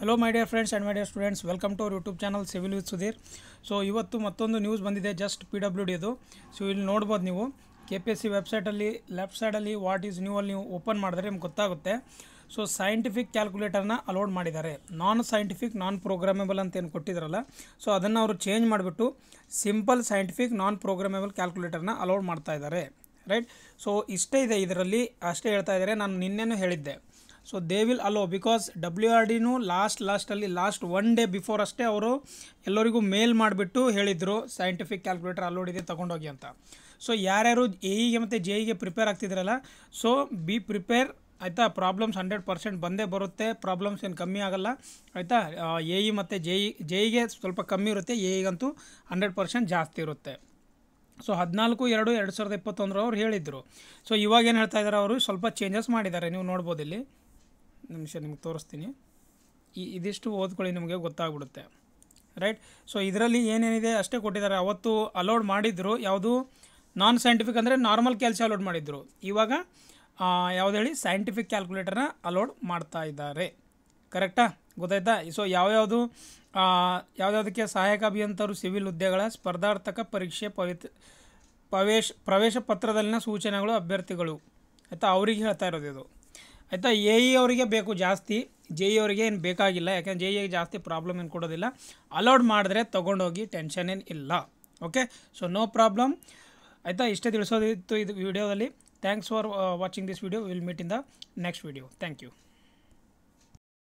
hello my dear friends and my dear students welcome to our YouTube channel civil with Sudhir so ಇವತ್ತು ಮತ್ತೊಂದು news ಬಂದಿದೆ just P W ಡಿದು so ಇಲ್ಲಿ ನೋಡ್ಬೋದು ನೀವು ಕೆ ಪಿ ಎಸ್ ಸಿ ವೆಬ್ಸೈಟಲ್ಲಿ left ಸೈಡಲ್ಲಿ ವಾಟ್ ಈಸ್ ನ್ಯೂ ಅಲ್ಲಿ ನೀವು ಓಪನ್ ಮಾಡಿದ್ರೆ ನಿಮ್ಗೆ ಗೊತ್ತಾಗುತ್ತೆ ಸೊ ಸೈಂಟಿಫಿಕ್ ಕ್ಯಾಲ್ಕುಲೇಟರ್ನ ಅಲೋಡ್ ಮಾಡಿದ್ದಾರೆ ನಾನ್ ಸೈಂಟಿಫಿಕ್ ನಾನ್ ಪ್ರೋಗ್ರಾಮೇಬಲ್ ಅಂತ ಏನು ಕೊಟ್ಟಿದ್ರಲ್ಲ ಸೊ ಅದನ್ನು ಅವರು ಚೇಂಜ್ ಮಾಡಿಬಿಟ್ಟು ಸಿಂಪಲ್ ಸೈಂಟಿಫಿಕ್ ನಾನ್ ಪ್ರೋಗ್ರಾಮೇಬಲ್ ಕ್ಯಾಲ್ಕುಲೇಟರ್ನ ಅಲೋಡ್ ಮಾಡ್ತಾ ಇದ್ದಾರೆ ರೈಟ್ ಸೊ ಇಷ್ಟೇ ಇದೆ ಇದರಲ್ಲಿ ಅಷ್ಟೇ ಹೇಳ್ತಾ ಇದ್ದಾರೆ ನಾನು ನಿನ್ನೆನೂ ಹೇಳಿದ್ದೆ so they will allow because W R ಡಿನೂ ಲಾಸ್ಟ್ ಲಾಸ್ಟಲ್ಲಿ ಲಾಸ್ಟ್ ಒನ್ ಡೇ ಬಿಫೋರ್ ಅಷ್ಟೇ ಅವರು ಎಲ್ಲರಿಗೂ ಮೇಲ್ ಮಾಡಿಬಿಟ್ಟು ಹೇಳಿದರು ಸೈಂಟಿಫಿಕ್ ಕ್ಯಾಲ್ಕುಲೇಟರ್ ಅಲೋಡ್ ಇದೆ ತೊಗೊಂಡೋಗಿ ಅಂತ ಸೊ ಯಾರ್ಯಾರು ಎ ಇಗೆ ಮತ್ತು ಜೆ ಇಗೆ ಪ್ರಿಪೇರ್ ಆಗ್ತಿದ್ರಲ್ಲ ಸೊ ಬಿ ಪ್ರಿಪೇರ್ ಆಯಿತಾ ಪ್ರಾಬ್ಲಮ್ಸ್ ಹಂಡ್ರೆಡ್ ಪರ್ಸೆಂಟ್ ಬಂದೇ ಬರುತ್ತೆ ಪ್ರಾಬ್ಲಮ್ಸ್ ಏನು ಕಮ್ಮಿ ಆಗಲ್ಲ ಆಯಿತಾ ಎ ಇ ಮತ್ತು ಜೆ ಇ ಜೆ ಸ್ವಲ್ಪ ಕಮ್ಮಿ ಇರುತ್ತೆ ಎ ಇಗಂತೂ ಹಂಡ್ರೆಡ್ ಪರ್ಸೆಂಟ್ ಜಾಸ್ತಿ ಇರುತ್ತೆ ಸೊ ಹದಿನಾಲ್ಕು ಎರಡು ಎರಡು ಸಾವಿರದ ಇಪ್ಪತ್ತೊಂದರವ್ರು ಅವ್ರು ಹೇಳಿದರು ಸೊ ಇವಾಗ ಏನು ಹೇಳ್ತಾ ಇದ್ದಾರೆ ಅವರು ಸ್ವಲ್ಪ ಚೇಂಜಸ್ ಮಾಡಿದ್ದಾರೆ ನೀವು ನೋಡ್ಬೋದು ಇಲ್ಲಿ ನಿಮಿಷ ನಿಮ್ಗೆ ತೋರಿಸ್ತೀನಿ ಈ ಇದಿಷ್ಟು ಓದ್ಕೊಳ್ಳಿ ನಿಮಗೆ ಗೊತ್ತಾಗ್ಬಿಡುತ್ತೆ ರೈಟ್ ಸೊ ಇದರಲ್ಲಿ ಏನೇನಿದೆ ಅಷ್ಟೇ ಕೊಟ್ಟಿದ್ದಾರೆ ಅವತ್ತು ಅಲೋಡ್ ಮಾಡಿದ್ರು ಯಾವುದು ನಾನ್ ಸೈಂಟಿಫಿಕ್ ಅಂದರೆ ನಾರ್ಮಲ್ ಕೆಲಸ ಅಲೋಡ್ ಮಾಡಿದ್ರು ಇವಾಗ ಯಾವುದು ಹೇಳಿ ಸೈಂಟಿಫಿಕ್ ಕ್ಯಾಲ್ಕುಲೇಟರ್ನ ಅಲೋಡ್ ಮಾಡ್ತಾ ಇದ್ದಾರೆ ಕರೆಕ್ಟಾ ಗೊತ್ತಾಯ್ತಾ ಸೊ ಯಾವ್ಯಾವುದು ಯಾವುದಕ್ಕೆ ಸಹಾಯಕ ಅಭಿಯಂತರು ಸಿವಿಲ್ ಹುದ್ದೆಗಳ ಸ್ಪರ್ಧಾರ್ಥಕ ಪರೀಕ್ಷೆ ಪವಿತ್ ಪ್ರವೇಶ ಪ್ರವೇಶ ಪತ್ರದಲ್ಲಿನ ಸೂಚನೆಗಳು ಅಭ್ಯರ್ಥಿಗಳು ಆಯಿತಾ ಅವರಿಗೆ ಹೇಳ್ತಾ ಇರೋದು ಇದು ಆಯಿತಾ ಎ ಇ e ಅವರಿಗೆ ಬೇಕು ಜಾಸ್ತಿ ಜೆ ಇ e ಅವರಿಗೆ ಏನು ಬೇಕಾಗಿಲ್ಲ ಯಾಕೆಂದರೆ ಜೆ e ಇ ಜಾಸ್ತಿ ಪ್ರಾಬ್ಲಮ್ ಏನು ಕೊಡೋದಿಲ್ಲ ಅಲೌಡ್ ಮಾಡಿದ್ರೆ ತೊಗೊಂಡೋಗಿ ಟೆನ್ಷನ್ ಏನು ಇಲ್ಲ ಓಕೆ ಸೊ ನೋ ಪ್ರಾಬ್ಲಮ್ ಆಯಿತಾ ಇಷ್ಟೇ ತಿಳಿಸೋದಿತ್ತು ಇದು ವಿಡಿಯೋದಲ್ಲಿ thanks for watching this video will meet in the next video thank you